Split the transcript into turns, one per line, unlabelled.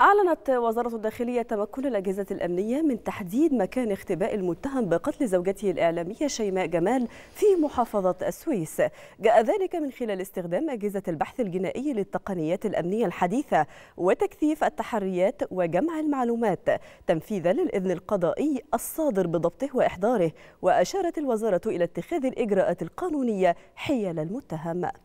أعلنت وزارة الداخلية تمكن الأجهزة الأمنية من تحديد مكان اختباء المتهم بقتل زوجته الإعلامية شيماء جمال في محافظة السويس جاء ذلك من خلال استخدام أجهزة البحث الجنائي للتقنيات الأمنية الحديثة وتكثيف التحريات وجمع المعلومات تنفيذا للإذن القضائي الصادر بضبطه وإحضاره وأشارت الوزارة إلى اتخاذ الإجراءات القانونية حيال المتهم